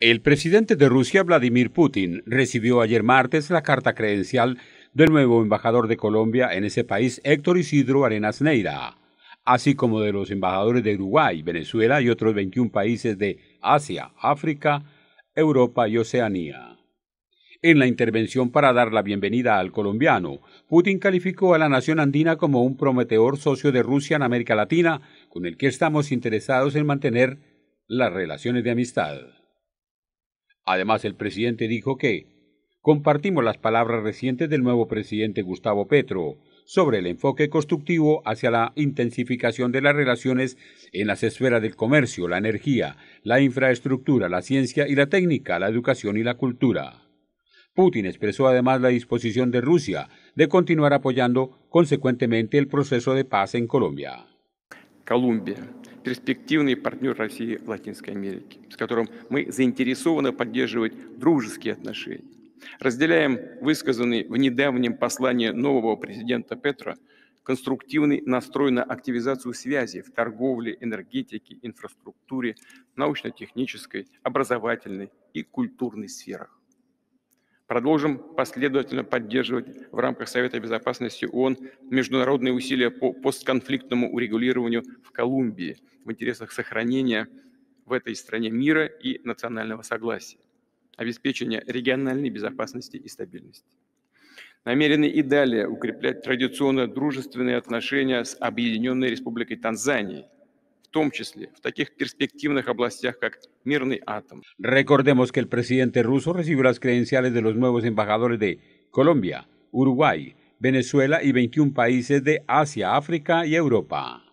El presidente de Rusia, Vladimir Putin, recibió ayer martes la carta credencial del nuevo embajador de Colombia en ese país, Héctor Isidro Arenas Neira, así como de los embajadores de Uruguay, Venezuela y otros 21 países de Asia, África, Europa y Oceanía. En la intervención para dar la bienvenida al colombiano, Putin calificó a la nación andina como un prometedor socio de Rusia en América Latina, con el que estamos interesados en mantener las relaciones de amistad. Además, el presidente dijo que compartimos las palabras recientes del nuevo presidente Gustavo Petro sobre el enfoque constructivo hacia la intensificación de las relaciones en las esferas del comercio, la energía, la infraestructura, la ciencia y la técnica, la educación y la cultura. Putin expresó además la disposición de Rusia de continuar apoyando consecuentemente el proceso de paz en Colombia. Colombia перспективный партнер России в Латинской Америке, с которым мы заинтересованы поддерживать дружеские отношения. Разделяем высказанный в недавнем послании нового президента Петра конструктивный настрой на активизацию связи в торговле, энергетике, инфраструктуре, научно-технической, образовательной и культурной сферах. Продолжим последовательно поддерживать в рамках Совета Безопасности ООН международные усилия по постконфликтному урегулированию в Колумбии в интересах сохранения в этой стране мира и национального согласия, обеспечения региональной безопасности и стабильности. Намерены и далее укреплять традиционно дружественные отношения с Объединенной Республикой Танзанией, Recordemos que el presidente ruso recibió las credenciales de los nuevos embajadores de Colombia, Uruguay, Venezuela y 21 países de Asia, África y Europa.